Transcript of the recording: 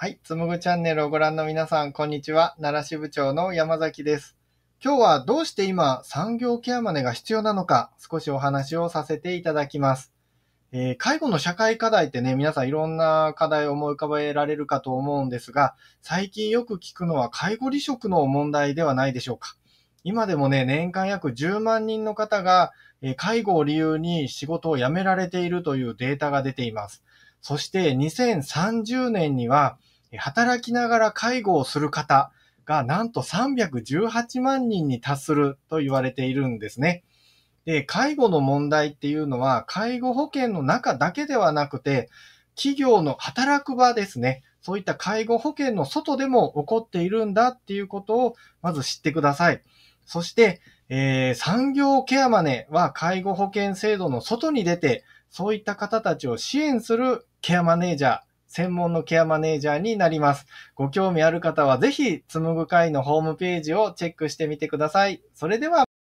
はい、つむぐチャンネルをご覧の皆さん、こんにちは。奈良支部長の山崎です。今日はどうして今、産業ケアマネが必要なのか、少しお話をさせていただきます。えー、介護の社会課題ってね、皆さんいろんな課題を思い浮かべられるかと思うんですが、最近よく聞くのは介護離職の問題ではないでしょうか。今でもね、年間約10万人の方が、え介護を理由に仕事を辞められているというデータが出ています。そして2030年には、働きながら介護をする方がなんと318万人に達すると言われているんですね。で、介護の問題っていうのは、介護保険の中だけではなくて、企業の働く場ですね。そういった介護保険の外でも起こっているんだっていうことを、まず知ってください。そして、えー、産業ケアマネは介護保険制度の外に出て、そういった方たちを支援するケアマネージャー専門のケアマネージャーになります。ご興味ある方はぜひ、つむぐ会のホームページをチェックしてみてください。それでは